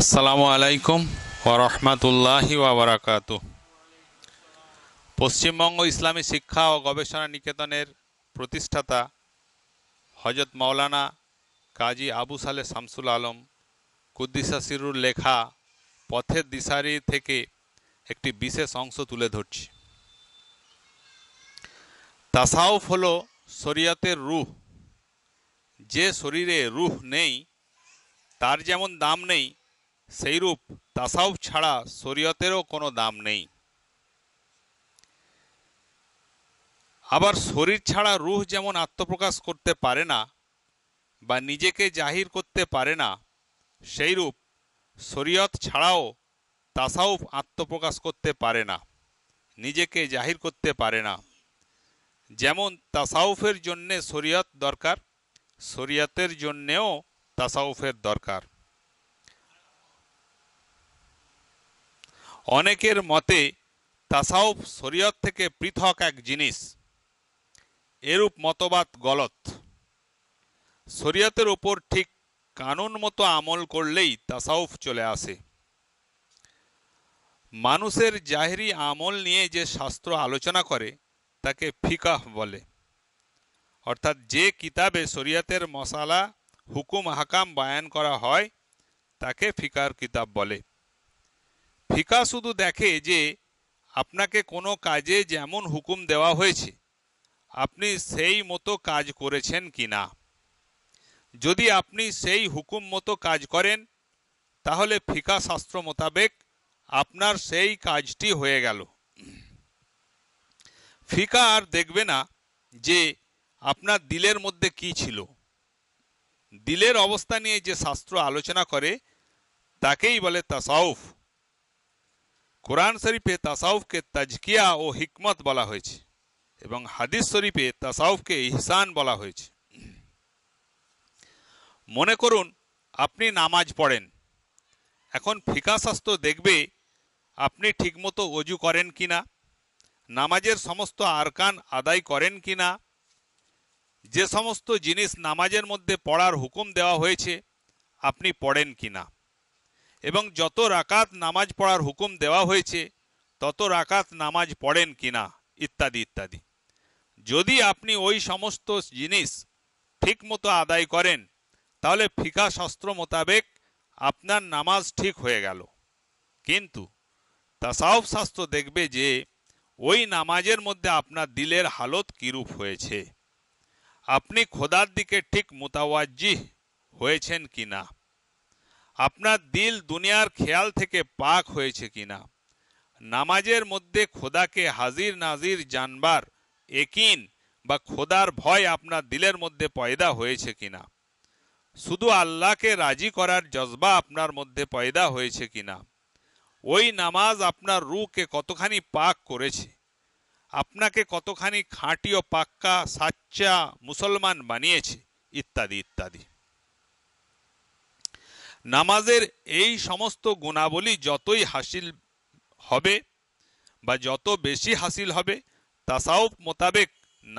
আসসালামু আলাইকুম ওরহমাতুল্লাহি ওবরাকাত পশ্চিমবঙ্গ ইসলামী শিক্ষা ও গবেষণা নিকেতনের প্রতিষ্ঠাতা হজরত মাওলানা কাজী আবু সালে শামসুল আলম কুদ্দিসা সিরুর লেখা পথের দিশারি থেকে একটি বিশেষ অংশ তুলে ধরছি তাসাউফ হল শরীয়তের রুহ যে শরীরে রুহ নেই তার যেমন দাম নেই সেইরূপ তাসাউফ ছাড়া শরীয়তেরও কোনো দাম নেই আবার শরীর ছাড়া রুহ যেমন আত্মপ্রকাশ করতে পারে না বা নিজেকে জাহির করতে পারে না সেইরূপ শরীয়ত ছাড়াও তাসাউফ আত্মপ্রকাশ করতে পারে না নিজেকে জাহির করতে পারে না যেমন তাসাউফের জন্যে শরীয়ত দরকার শরীয়তের জন্যেও তাসাউফের দরকার অনেকের মতে তাসাউফ শরীয়ত থেকে পৃথক এক জিনিস এরূপ মতবাদ গলত শরীয়তের ওপর ঠিক কানুন মতো আমল করলেই তাসাউফ চলে আসে মানুষের জাহেরি আমল নিয়ে যে শাস্ত্র আলোচনা করে তাকে ফিকাহ বলে অর্থাৎ যে কিতাবে শরীয়তের মশালা হুকুম হাকাম বায়ান করা হয় তাকে ফিকার কিতাব বলে ফিকা শুধু দেখে যে আপনাকে কোনো কাজে যেমন হুকুম দেওয়া হয়েছে আপনি সেই মতো কাজ করেছেন কি না যদি আপনি সেই হুকুম মতো কাজ করেন তাহলে ফিকা শাস্ত্র মোতাবেক আপনার সেই কাজটি হয়ে গেল ফিকা আর দেখবে না যে আপনার দিলের মধ্যে কি ছিল দিলের অবস্থা নিয়ে যে শাস্ত্র আলোচনা করে তাকেই বলে তাসাউফ কোরআন শরীফে তাসাউফকে তাজকিয়া ও হিকমত বলা হয়েছে এবং হাদিস শরীফে তাসাউফকে ইহসান বলা হয়েছে মনে করুন আপনি নামাজ পড়েন এখন ফিকা স্বাস্থ্য দেখবে আপনি ঠিকমতো অজু করেন কি না নামাজের সমস্ত আরকান আদায় করেন কি না যে সমস্ত জিনিস নামাজের মধ্যে পড়ার হুকুম দেওয়া হয়েছে আপনি পড়েন কি না এবং যত রাকাত নামাজ পড়ার হুকুম দেওয়া হয়েছে তত রাকাত নামাজ পড়েন কিনা ইত্যাদি ইত্যাদি যদি আপনি ওই সমস্ত জিনিস ঠিকমতো আদায় করেন তাহলে ফিকা শাস্ত্র মোতাবেক আপনার নামাজ ঠিক হয়ে গেল কিন্তু তাসাউফ শাস্ত্র দেখবে যে ওই নামাজের মধ্যে আপনার দিলের হালত কিরূপ হয়েছে আপনি খোদার দিকে ঠিক মোতাওয়াজ্জিহ হয়েছেন কি না আপনার দিল দুনিয়ার খেয়াল থেকে পাক হয়েছে কিনা নামাজের মধ্যে খোদাকে হাজির নাজির জানবার একিন বা খোদার ভয় আপনার দিলের মধ্যে পয়দা হয়েছে কিনা শুধু আল্লাহকে রাজি করার জজবা আপনার মধ্যে পয়দা হয়েছে কিনা ওই নামাজ আপনার রুকে কতখানি পাক করেছে আপনাকে কতখানি খাঁটি ও পাক্কা সাচ্চা মুসলমান বানিয়েছে ইত্যাদি ইত্যাদি নামাজের এই সমস্ত গুণাবলী যতই হাসিল হবে বা যত বেশি হাসিল হবে তাসাউফ মোতাবেক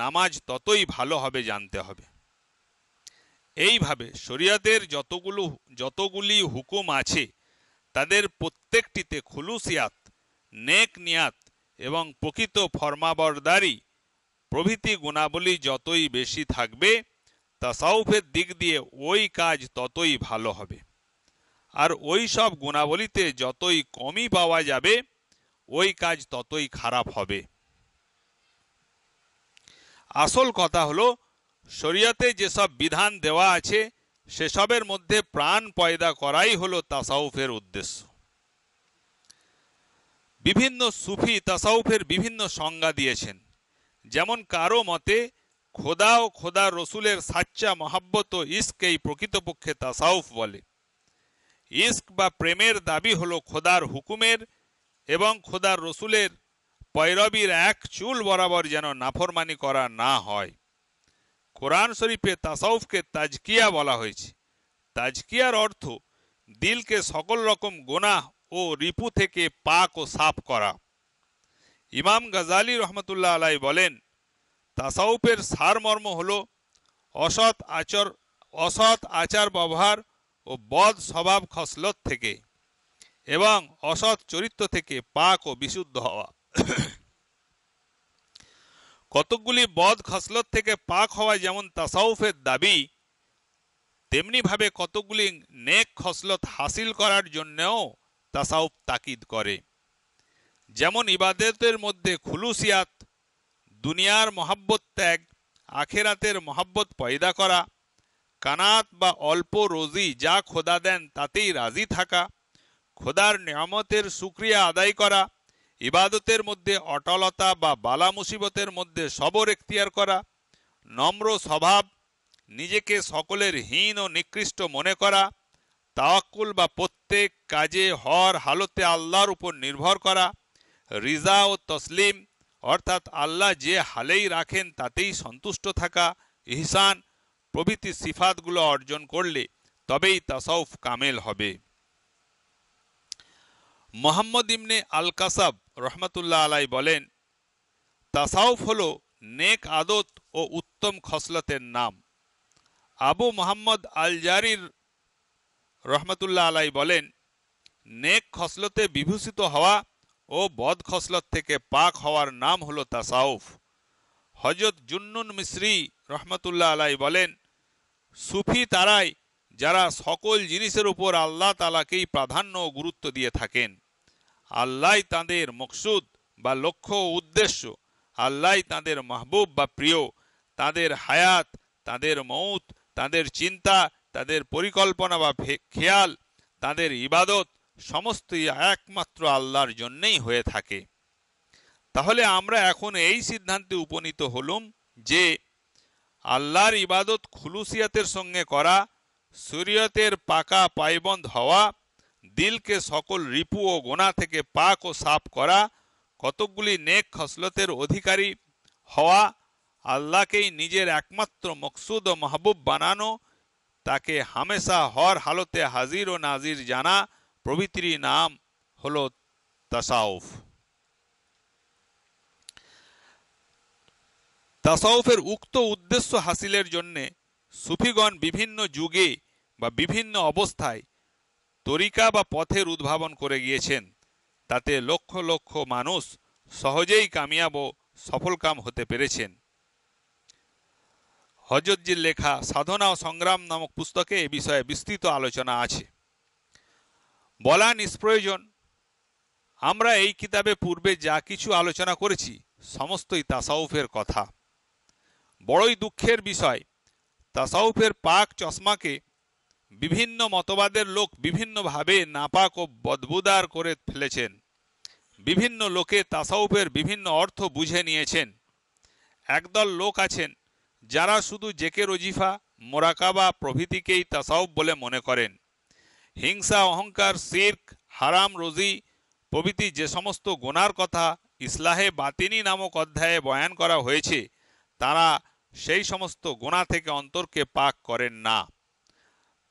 নামাজ ততই ভালো হবে জানতে হবে এইভাবে শরীয়তের যতগুলো যতগুলি হুকুম আছে তাদের প্রত্যেকটিতে খুলুসিয়াত নেক নিয়াত এবং প্রকৃত ফর্মাবরদারি প্রভৃতি গুণাবলী যতই বেশি থাকবে তাসাউফের দিক দিয়ে ওই কাজ ততই ভালো হবে আর ওই সব গুণাবলীতে যতই কমই পাওয়া যাবে ওই কাজ ততই খারাপ হবে আসল কথা হলো শরীয়তে যেসব বিধান দেওয়া আছে সেসবের মধ্যে প্রাণ পয়দা করাই হলো তাসাউফের উদ্দেশ্য বিভিন্ন সুফি তাসাউফের বিভিন্ন সংজ্ঞা দিয়েছেন যেমন কারো মতে খোদা ও খোদা রসুলের সাচ্চা মহাব্বত ইস্কেই প্রকৃতপক্ষে তাসাউফ বলে ইস্ক বা প্রেমের দাবি হলো খোদার হুকুমের এবং খোদার রসুলের পৈরবীর এক চুল বরাবর যেন নাফরমানি করা না হয় কোরআন শরীফে তাসাউফকে তাজকিয়া বলা হয়েছে তাজকিয়ার অর্থ দিলকে সকল রকম গোনাহ ও রিপু থেকে পাক ও সাফ করা ইমাম গাজালি রহমতুল্লাহ আলাই বলেন তাসাউফের সারমর্ম হল অসৎ আচর অসৎ আচার ব্যবহার ও বদ স্বভাব খসলত থেকে এবং অসৎ চরিত্র থেকে পাক ও বিশুদ্ধ হওয়া কতকগুলি বদ খসলত থেকে পাক হওয়া যেমন তাসাউফের দাবি তেমনিভাবে কতকগুলি নেক খসলত হাসিল করার জন্যও তাসাউফ তাকিদ করে যেমন ইবাদতের মধ্যে খুলুসিয়াত দুনিয়ার মহাব্বত ত্যাগ আখেরাতের মহাব্বত পয়দা করা কানাত বা অল্প রোজি যা খোদা দেন তাতেই রাজি থাকা খোদার নিয়ামতের সুক্রিয়া আদায় করা ইবাদতের মধ্যে অটলতা বা বালা মুসিবতের মধ্যে সবর এখতিয়ার করা নম্র স্বভাব নিজেকে সকলের হীন ও নিকৃষ্ট মনে করা তাওয়াক্কুল বা প্রত্যেক কাজে হর হালতে আল্লাহর উপর নির্ভর করা রিজা ও তসলিম অর্থাৎ আল্লাহ যে হালেই রাখেন তাতেই সন্তুষ্ট থাকা ইহসান প্রভৃতি সিফাতগুলো অর্জন করলে তবেই তাসাউফ কামেল হবে মোহাম্মদ ইমনে আল কাসাব রহমতুল্লাহ আলাই বলেন তাসাউফ হল নেক আদত ও উত্তম খসলতের নাম আবু মোহাম্মদ আল জারির রহমতুল্লাহ আলাই বলেন নেক খসলতে বিভূষিত হওয়া ও বদ খসলত থেকে পাক হওয়ার নাম হল তাসাউফ হজরত জুন্নুন মিশ্রি রহমতুল্লাহ আলাই বলেন সুফি তারাই যারা সকল জিনিসের উপর আল্লাহ তালাকেই প্রাধান্য ও গুরুত্ব দিয়ে থাকেন আল্লাহ তাঁদের মকসুদ বা লক্ষ্য উদ্দেশ্য আল্লাহ তাঁদের মাহবুব বা প্রিয় তাদের হায়াত তাদের মৌত তাদের চিন্তা তাদের পরিকল্পনা বা খেয়াল তাদের ইবাদত সমস্তই একমাত্র আল্লাহর জন্যেই হয়ে থাকে তাহলে আমরা এখন এই সিদ্ধান্তে উপনীত হলুম যে আল্লাহর ইবাদত খুলুসিয়াতের সঙ্গে করা শরীয়তের পাকা পাইবন্ধ হওয়া দিলকে সকল রিপু ও গোনা থেকে পাক ও সাফ করা কতকগুলি নেক খসলতের অধিকারী হওয়া আল্লাহকেই নিজের একমাত্র মকসুদ ও মাহবুব বানানো তাকে হামেশা হর হালতে হাজির ও নাজির জানা প্রভৃতির নাম হল তাসাউফ তাসাউফের উক্ত উদ্দেশ্য হাসিলের জন্যে সুফিগণ বিভিন্ন যুগে বা বিভিন্ন অবস্থায় তরিকা বা পথের উদ্ভাবন করে গিয়েছেন তাতে লক্ষ লক্ষ মানুষ সহজেই কামিয়াব সফলকাম হতে পেরেছেন হজরজির লেখা সাধনা ও সংগ্রাম নামক পুস্তকে এ বিষয়ে বিস্তৃত আলোচনা আছে বলা নিষ্প্রয়োজন আমরা এই কিতাবে পূর্বে যা কিছু আলোচনা করেছি সমস্তই তাসাউফের কথা বড়ই দুঃখের বিষয় তাসাউফের পাক চশমাকে বিভিন্ন মতবাদের লোক বিভিন্নভাবে নাপাক ও বদবুদার করে ফেলেছেন বিভিন্ন লোকে তাসাউফের বিভিন্ন অর্থ বুঝে নিয়েছেন একদল লোক আছেন যারা শুধু জেকে রজিফা মোরাকাবা প্রভৃতিকেই তাসাউফ বলে মনে করেন হিংসা অহংকার সির্ক হারাম রোজি প্রভৃতি যে সমস্ত গোনার কথা ইসলাহে বাতিনি নামক অধ্যায়ে বয়ান করা হয়েছে তারা সেই সমস্ত গোনা থেকে অন্তরকে পাক করেন না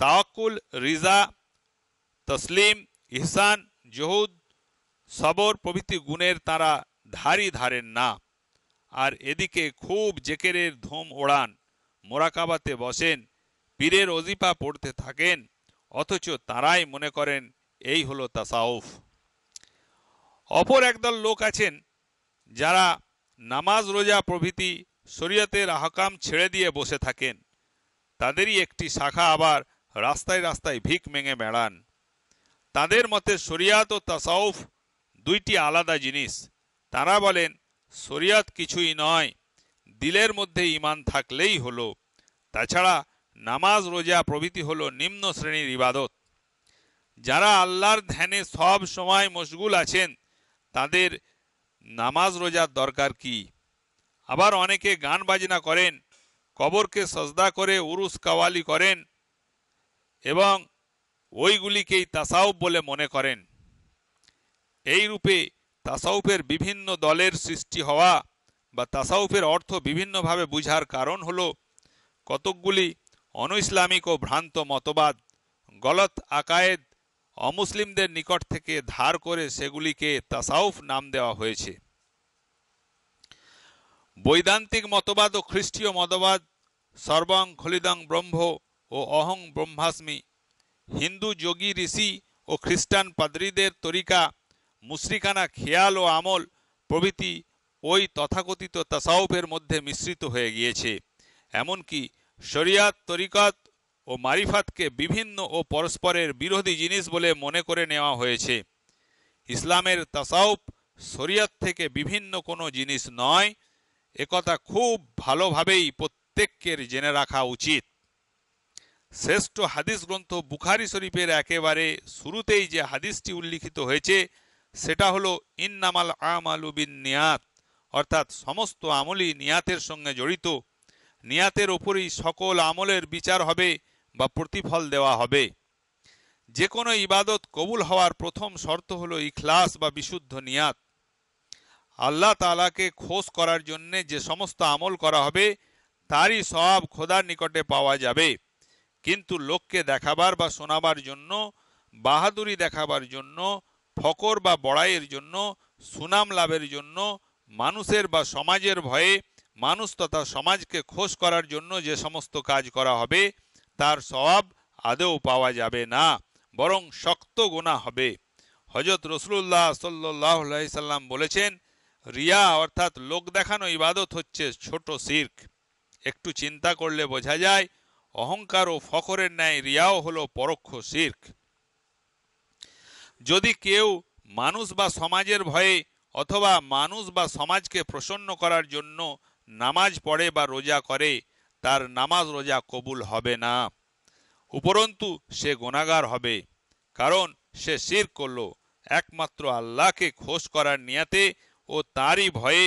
তাওয়াক্কুল রিজা তসলিম ইহসান জহুদ সবর প্রভৃতি গুণের তারা ধারি ধারেন না আর এদিকে খুব জেকেরের ধুম ওড়ান মোরাকাবাতে বসেন পীরের অজিফা পড়তে থাকেন অথচ তারাই মনে করেন এই হলো তাসাউফ অপর একদল লোক আছেন যারা নামাজ রোজা প্রভৃতি শরীয়তের আহকাম ছেড়ে দিয়ে বসে থাকেন তাদেরই একটি শাখা আবার রাস্তায় রাস্তায় ভিক মেঙে বেড়ান তাদের মতে শরিয়াত ও তাসাউফ দুইটি আলাদা জিনিস তারা বলেন শরিয়াত কিছুই নয় দিলের মধ্যে ইমান থাকলেই হলো তাছাড়া নামাজ রোজা প্রভৃতি হলো নিম্ন শ্রেণীর ইবাদত যারা আল্লাহর ধ্যানে সব সময় মশগুল আছেন তাদের নামাজ রোজার দরকার কী আবার অনেকে গান বাজনা করেন কবরকে সজদা করে উরুস কাওয়ালি করেন এবং ওইগুলিকেই তাসাউফ বলে মনে করেন এই রূপে তাসাউফের বিভিন্ন দলের সৃষ্টি হওয়া বা তাসাউফের অর্থ বিভিন্নভাবে বুঝার কারণ হল কতকগুলি অন ইসলামিক ও ভ্রান্ত মতবাদ গলত আকায়েদ অমুসলিমদের নিকট থেকে ধার করে সেগুলিকে তাসাউফ নাম দেওয়া হয়েছে বৈদান্তিক মতবাদ ও খ্রিস্টীয় মতবাদ সর্বং খলিদং ব্রহ্ম ও অহং ব্রহ্মাস্মি হিন্দু যোগী ঋষি ও খ্রিস্টান পাদ্রীদের তরিকা মুশ্রিকানা খেয়াল ও আমল প্রভৃতি ওই তথাকথিত তাসাউফের মধ্যে মিশ্রিত হয়ে গিয়েছে এমনকি শরিয়াত তরিকত ও মারিফাতকে বিভিন্ন ও পরস্পরের বিরোধী জিনিস বলে মনে করে নেওয়া হয়েছে ইসলামের তাসাউফ শরিয়ত থেকে বিভিন্ন কোনো জিনিস নয় একথা খুব ভালোভাবেই প্রত্যেকের জেনে রাখা উচিত শ্রেষ্ঠ হাদিস গ্রন্থ বুখারি শরীফের একেবারে শুরুতেই যে হাদিসটি উল্লিখিত হয়েছে সেটা হলো ইন্নামাল আমালু বিন নিয়াত অর্থাৎ সমস্ত আমলই নিয়াতের সঙ্গে জড়িত নিয়াতের ওপরই সকল আমলের বিচার হবে বা প্রতিফল দেওয়া হবে যে কোনো ইবাদত কবুল হওয়ার প্রথম শর্ত হলো ইখলাস বা বিশুদ্ধ নিয়াত আল্লাহ তালাকে খোঁজ করার জন্যে যে সমস্ত আমল করা হবে তারই সব খোদার নিকটে পাওয়া যাবে কিন্তু লোককে দেখাবার বা শোনাবার জন্য বাহাদুরি দেখাবার জন্য ফকর বা বড়াইয়ের জন্য সুনাম লাভের জন্য মানুষের বা সমাজের ভয়ে মানুষ তথা সমাজকে খোঁজ করার জন্য যে সমস্ত কাজ করা হবে তার স্বভাব আদেও পাওয়া যাবে না বরং শক্ত গোনা হবে হজরত রসুল্লাহ সাল্লাহ সাল্লাম বলেছেন রিয়া অর্থাৎ লোক দেখানো ইবাদত হচ্ছে ছোট সির্ক একটু চিন্তা করলে বোঝা যায় অহংকার ও ফখরের ন্যায় রিয়াও হলো পরোক্ষ সির্ক যদি কেউ মানুষ বা সমাজের ভয়ে অথবা মানুষ বা সমাজকে প্রসন্ন করার জন্য নামাজ পড়ে বা রোজা করে তার নামাজ রোজা কবুল হবে না উপরন্তু সে গোনাগার হবে কারণ সে শির করল একমাত্র আল্লাহকে খোঁজ করার নিয়াতে ও তারই ভয়ে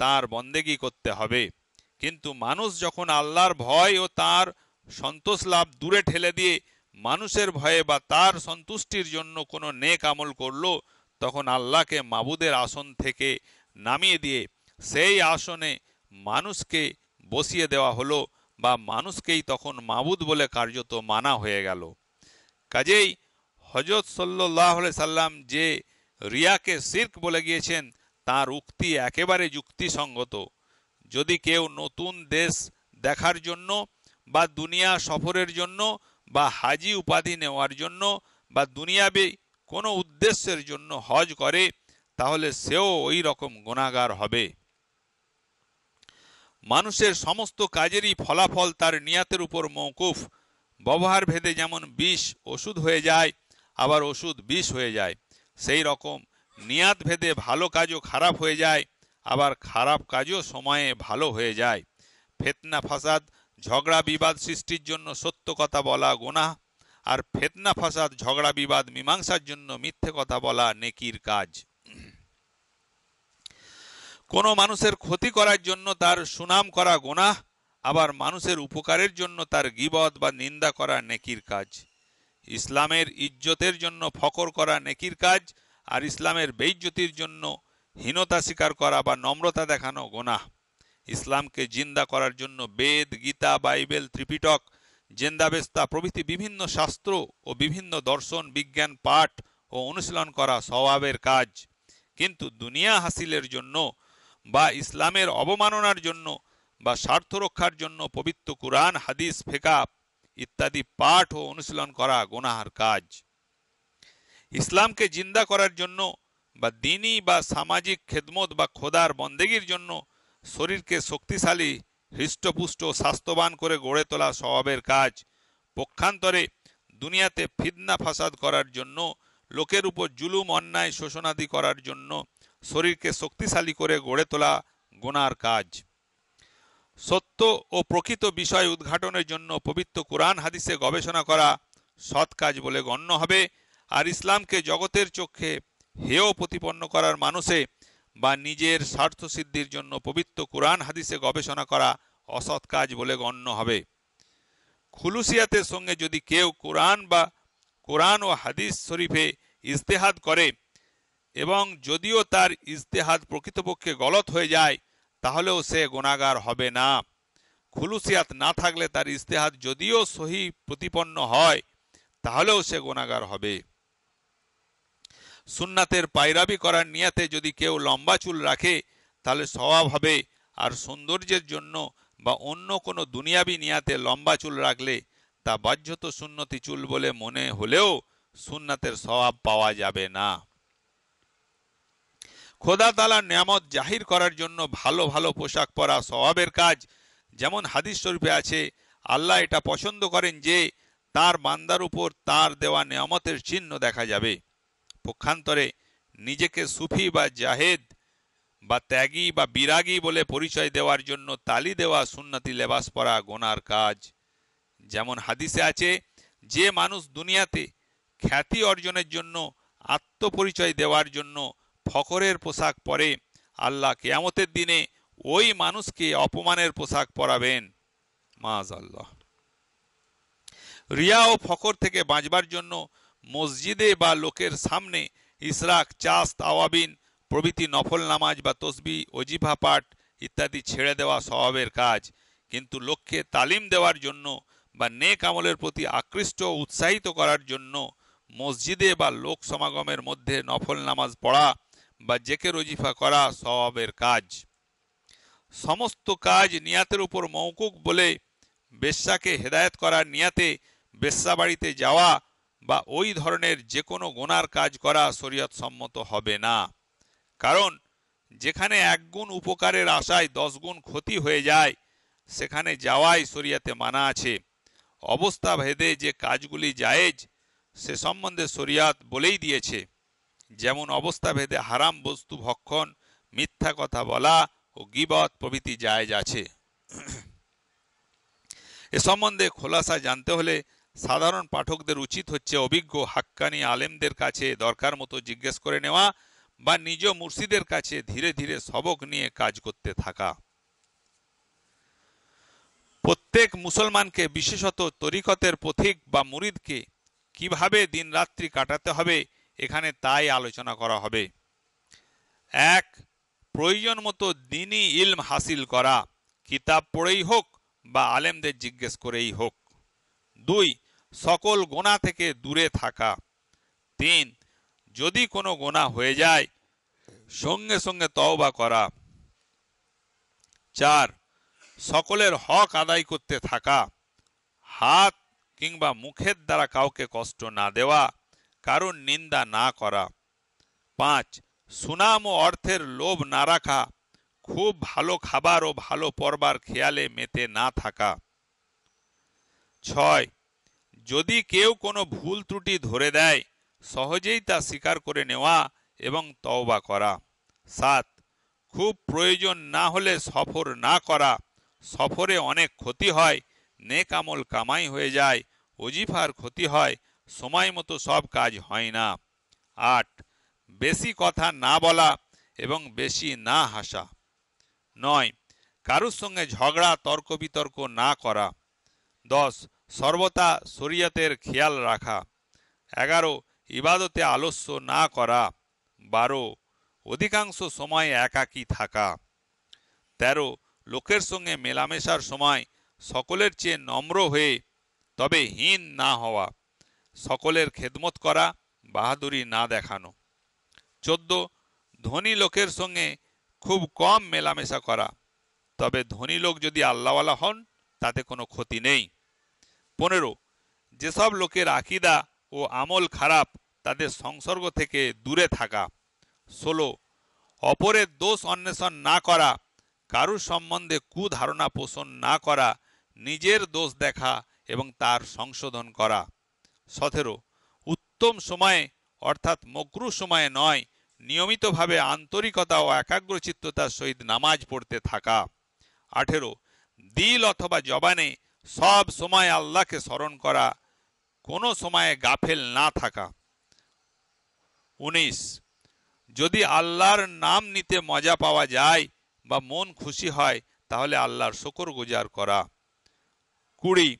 তার বন্দেগি করতে হবে কিন্তু মানুষ যখন আল্লাহর ভয় ও তার সন্তোষ লাভ দূরে ঠেলে দিয়ে মানুষের ভয়ে বা তার সন্তুষ্টির জন্য কোনো নেক আমল করল তখন আল্লাহকে মাবুদের আসন থেকে নামিয়ে দিয়ে সেই আসনে মানুষকে বসিয়ে দেওয়া হলো বা মানুষকেই তখন মাবুদ বলে কার্যত মানা হয়ে গেল কাজেই হজরত সাল্লাহ সাল্লাম যে রিয়াকে সির্ক বলে গিয়েছেন তার উক্তি একেবারে যুক্তিসঙ্গত যদি কেউ নতুন দেশ দেখার জন্য বা দুনিয়া সফরের জন্য বা হাজি উপাধি নেওয়ার জন্য বা দুনিয়াবে কোনো উদ্দেশ্যের জন্য হজ করে তাহলে সেও ওই রকম গুণাগার হবে মানুষের সমস্ত কাজেরই ফলাফল তার নিয়াতের উপর মৌকুফ ব্যবহার ভেদে যেমন বিষ ওষুধ হয়ে যায় আবার ওষুধ বিষ হয়ে যায় সেই রকম নিয়াত ভেদে ভালো কাজও খারাপ হয়ে যায় আবার খারাপ কাজও সময়ে ভালো হয়ে যায় ফেতনা ফাসাদ ঝগড়া বিবাদ সৃষ্টির জন্য সত্য কথা বলা গোনা আর ফেতনা ফাসাদ ঝগড়া বিবাদ মীমাংসার জন্য মিথ্যে কথা বলা নেকির কাজ কোনো মানুষের ক্ষতি করার জন্য তার সুনাম করা গোনা আবার মানুষের উপকারের জন্য তার গিবদ বা নিন্দা করা নেকির কাজ ইসলামের ইজ্জতের জন্য ফকর করা নেকির কাজ আর ইসলামের বেইজ্জতির জন্য হীনতা স্বীকার করা বা নম্রতা দেখানো গোনা ইসলামকে জিন্দা করার জন্য বেদ গীতা বাইবেল ত্রিপিটক জেন্দাবেস্তা প্রভৃতি বিভিন্ন শাস্ত্র ও বিভিন্ন দর্শন বিজ্ঞান পাঠ ও অনুশীলন করা স্বভাবের কাজ কিন্তু দুনিয়া হাসিলের জন্য বা ইসলামের অবমাননার জন্য বা স্বার্থ রক্ষার জন্য পবিত্র কুরআন হাদিস ফেকাপ ইত্যাদি পাঠ ও অনুশীলন করা গোনাহার কাজ ইসলামকে জিন্দা করার জন্য বা দিনই বা সামাজিক খেদমত বা খোদার বন্দেগীর জন্য শরীরকে শক্তিশালী হৃষ্টপুষ্ট স্বাস্থ্যবান করে গড়ে তোলা স্বভাবের কাজ পক্ষান্তরে দুনিয়াতে ফিদনা ফাসাদ করার জন্য লোকের উপর জুলুম অন্যায় শোষণাদি করার জন্য শরীরকে শক্তিশালী করে গড়ে তোলা গোনার কাজ সত্য ও প্রকৃত বিষয় উদ্ঘাটনের জন্য পবিত্র কোরআন হাদিসে গবেষণা করা সৎ কাজ বলে গণ্য হবে আর ইসলামকে জগতের চক্ষে হেয় প্রতিপন্ন করার মানুষে বা নিজের স্বার্থসিদ্ধির জন্য পবিত্র কোরআন হাদিসে গবেষণা করা অসৎ কাজ বলে গণ্য হবে খুলুসিয়াতের সঙ্গে যদি কেউ কোরআন বা কোরআন ও হাদিস শরীফে ইজতেহাদ করে এবং যদিও তার ইজতেহাদ প্রকৃতপক্ষে গলত হয়ে যায় তাহলেও সে গোনাগার হবে না খুলুসিয়াত না থাকলে তার ইজতেহাদ যদিও সহি প্রতিপন্ন হয় তাহলেও সে গোনাগার হবে সুন্নাতের পায়রাবি করার নিয়াতে যদি কেউ লম্বা চুল রাখে তাহলে স্বভাব হবে আর সৌন্দর্যের জন্য বা অন্য কোনো দুনিয়াবি নিয়াতে লম্বা চুল রাখলে তা বাহ্যত সুন্নতি চুল বলে মনে হলেও সুন্নাতের স্বভাব পাওয়া যাবে না খোদা তালা নিয়ামত জাহির করার জন্য ভালো ভালো পোশাক পরা স্বভাবের কাজ যেমন হাদিস শরীফে আছে আল্লাহ এটা পছন্দ করেন যে তার বান্দার উপর তার দেওয়া নিয়ামতের চিহ্ন দেখা যাবে পক্ষান্তরে নিজেকে সুফি বা জাহেদ বা ত্যাগী বা বিরাগী বলে পরিচয় দেওয়ার জন্য তালি দেওয়া সুন্নতি লেবাস পরা গোনার কাজ যেমন হাদিসে আছে যে মানুষ দুনিয়াতে খ্যাতি অর্জনের জন্য আত্মপরিচয় দেওয়ার জন্য ফকরের পোশাক পরে আল্লাহ কেয়ামতের দিনে ওই মানুষকে অপমানের পোশাক পরাবেন মাজ আল্লাহ রিয়া ও ফকর থেকে বাঁচবার জন্য মসজিদে বা লোকের সামনে ইসরাক চাস তাওয়াবিন প্রভৃতি নফল নামাজ বা তসবি অজিফা পাঠ ইত্যাদি ছেড়ে দেওয়া স্বভাবের কাজ কিন্তু লক্ষ্যে তালিম দেওয়ার জন্য বা নেক আমলের প্রতি আকৃষ্ট উৎসাহিত করার জন্য মসজিদে বা লোক সমাগমের মধ্যে নফল নামাজ পড়া বা জেকে রজিফা করা স্বভাবের কাজ সমস্ত কাজ নিয়াতের উপর মৌকুক বলে বেশ্যাকে হেদায়ত করার নিয়াতে বেশ্যা বাড়িতে যাওয়া বা ওই ধরনের যে কোনো গোনার কাজ করা শরীয়ত সম্মত হবে না কারণ যেখানে একগুণ উপকারের আশায় দশ গুণ ক্ষতি হয়ে যায় সেখানে যাওয়াই শরিয়াতে মানা আছে অবস্থা ভেদে যে কাজগুলি জায়েজ সে সম্বন্ধে শরিয়াত বলেই দিয়েছে যেমন অবস্থা ভেদে হারাম বস্তু ভক্ষণ মিথ্যা কথা বলা ও গিবত প্রভৃতি জায়েজ আছে এ সম্বন্ধে খোলাসা জানতে হলে সাধারণ পাঠকদের উচিত হচ্ছে অভিজ্ঞ হাক্কানি আলেমদের কাছে দরকার মতো জিজ্ঞেস করে নেওয়া বা নিজ মুর্শিদের কাছে ধীরে ধীরে সবক নিয়ে কাজ করতে থাকা প্রত্যেক মুসলমানকে বিশেষত তরিকতের পথিক বা মুরিদকে কিভাবে দিনরাত্রি কাটাতে হবে এখানে তাই আলোচনা করা হবে এক প্রয়োজন মতো দিনই ইলম হাসিল করা কিতাব পড়েই হোক বা আলেমদের জিজ্ঞেস করেই হোক দুই সকল গোনা থেকে দূরে থাকা তিন যদি কোনো গোনা হয়ে যায় সঙ্গে সঙ্গে তওবা করা চার সকলের হক আদায় করতে থাকা হাত কিংবা মুখের দ্বারা কাউকে কষ্ট না দেওয়া কারণ নিন্দা না করা পাঁচ সুনাম ও অর্থের লোভ না রাখা খুব ভালো খাবার ও ভালো পরবার খেয়ালে মেতে না থাকা ছয় যদি কেউ কোনো ভুল ত্রুটি ধরে দেয় সহজেই তা স্বীকার করে নেওয়া এবং তওবা করা সাত খুব প্রয়োজন না হলে সফর না করা সফরে অনেক ক্ষতি হয় নেক আমল কামাই হয়ে যায় অজিফার ক্ষতি হয় সময় মতো সব কাজ হয় না আট বেশি কথা না বলা এবং বেশি না হাসা নয় কারুর সঙ্গে ঝগড়া তর্ক বিতর্ক না করা দশ সর্বতা শরিয়তের খেয়াল রাখা এগারো ইবাদতে আলস্য না করা বারো অধিকাংশ সময় একাকী থাকা তেরো লোকের সঙ্গে মেলামেশার সময় সকলের চেয়ে নম্র হয়ে তবে হীন না হওয়া সকলের খেদমত করা বাহাদুরি না দেখানো চোদ্দ ধনী লোকের সঙ্গে খুব কম মেলামেশা করা তবে ধনী লোক যদি আল্লাহওয়ালা হন তাতে কোনো ক্ষতি নেই পনেরো যেসব লোকের আকিদা ও আমল খারাপ তাদের সংসর্গ থেকে দূরে থাকা ষোলো অপরের দোষ অন্বেষণ না করা কারুর সম্বন্ধে কুধারণা পোষণ না করা নিজের দোষ দেখা এবং তার সংশোধন করা সতেরো উত্তম সময়ে অর্থাৎ মকরু সময়ে নয় নিয়মিতভাবে আন্তরিকতা ও একাগ্রচিত্ততার সহিত নামাজ পড়তে থাকা আঠেরো দিল অথবা জবানে সব সময় আল্লাহকে স্মরণ করা কোনো সময়ে গাফেল না থাকা উনিশ যদি আল্লাহর নাম নিতে মজা পাওয়া যায় বা মন খুশি হয় তাহলে আল্লাহর শকর গুজার করা কুড়ি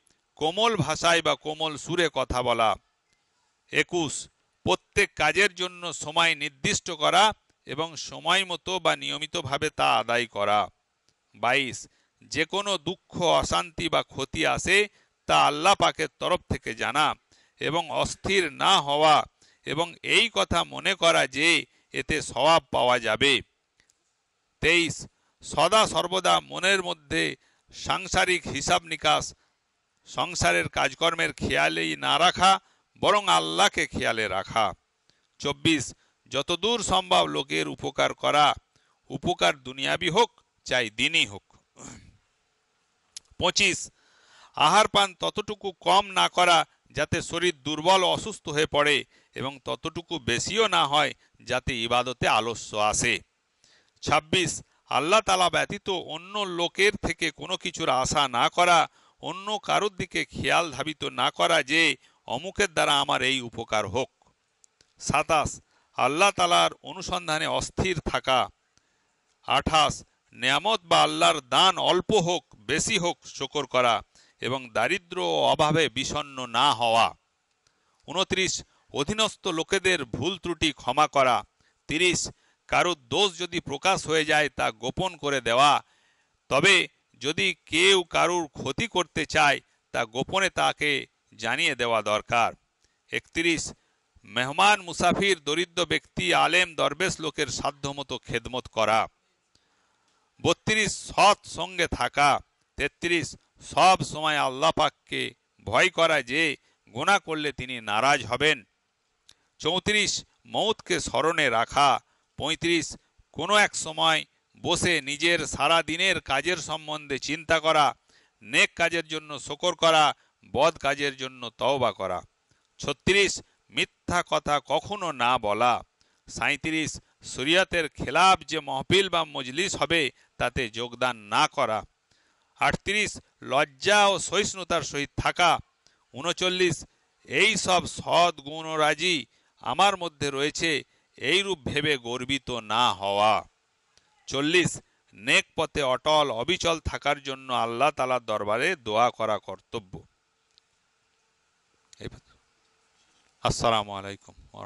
কোমল ভাষায় বা কোমল সুরে কথা বলা একুশ প্রত্যেক কাজের জন্য সময় নির্দিষ্ট করা এবং সময় মতো বা নিয়মিতভাবে তা আদায় করা বাইশ যে কোনো দুঃখ অশান্তি বা ক্ষতি আসে তা আল্লাহ পাকের তরফ থেকে জানা এবং অস্থির না হওয়া এবং এই কথা মনে করা যে এতে স্বভাব পাওয়া যাবে তেইশ সদা সর্বদা মনের মধ্যে সাংসারিক হিসাব নিকাশ সংসারের কাজকর্মের খেয়ালেই না রাখা বরং আল্লাহকে খেয়ালে রাখা চব্বিশ যতদূর সম্ভব লোকের উপকার করা উপকার দুনিয়াবি হোক চাই দিনই হোক পঁচিশ আহার পান ততটুকু কম না করা যাতে শরীর দুর্বল অসুস্থ হয়ে পড়ে এবং ততটুকু বেশিও না হয় যাতে ইবাদতে আলস্য আসে ২৬ আল্লাহ তালা ব্যতীত অন্য লোকের থেকে কোনো কিছুর আশা না করা অন্য কারোর দিকে খেয়াল ধাবিত না করা যে অমুকের দ্বারা আমার এই উপকার হোক সাতাশ আল্লাহ তালার অনুসন্ধানে অস্থির থাকা আঠাশ নেয়ামত বা আল্লাহর দান অল্প হোক বেশি হোক শকর করা এবং দারিদ্র ও অভাবে বিষণ্ন না হওয়া উনত্রিশ অধীনস্থ লোকেদের ভুল ত্রুটি ক্ষমা করা তিরিশ কারোর দোষ যদি প্রকাশ হয়ে যায় তা গোপন করে দেওয়া তবে যদি কেউ কারুর ক্ষতি করতে চায় তা গোপনে তাকে জানিয়ে দেওয়া দরকার একত্রিশ মেহমান মুসাফির দরিদ্র ব্যক্তি আলেম দরবেশ লোকের সাধ্যমতো খেদমত করা বত্রিশ সৎ সঙ্গে থাকা তেত্রিশ সব সময় আল্লাহ পাককে ভয় করা যে গোনা করলে তিনি নারাজ হবেন চৌত্রিশ মৌতকে স্মরণে রাখা পঁয়ত্রিশ কোনো এক সময় বসে নিজের সারা দিনের কাজের সম্বন্ধে চিন্তা করা নেক কাজের জন্য শোকর করা বদ কাজের জন্য তওবা করা ছত্রিশ মিথ্যা কথা কখনো না বলা সাঁত্রিশ শরিয়াতের খেলাফ যে মহফিল বা মজলিস হবে তাতে যোগদান না করা আটত্রিশ লজ্জা ও সহিষ্ণুতার সহিত থাকা উনচল্লিশ এই সব সৎ রাজি আমার মধ্যে রয়েছে এইরূপ ভেবে গর্বিত না হওয়া চল্লিশ নেক পথে অটল অবিচল থাকার জন্য আল্লাহ তালার দরবারে দোয়া করা কর্তব্য আসসালামু আলাইকুম